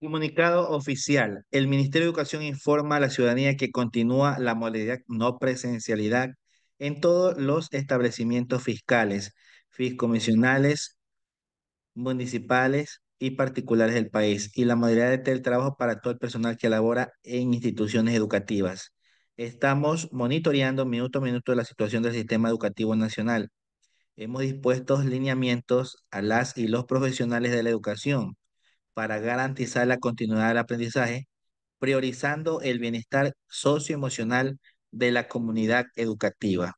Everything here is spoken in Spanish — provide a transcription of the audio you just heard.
Comunicado oficial. El Ministerio de Educación informa a la ciudadanía que continúa la modalidad no presencialidad en todos los establecimientos fiscales, fiscomisionales, municipales y particulares del país y la modalidad de teletrabajo para todo el personal que labora en instituciones educativas. Estamos monitoreando minuto a minuto la situación del sistema educativo nacional. Hemos dispuesto lineamientos a las y los profesionales de la educación para garantizar la continuidad del aprendizaje, priorizando el bienestar socioemocional de la comunidad educativa.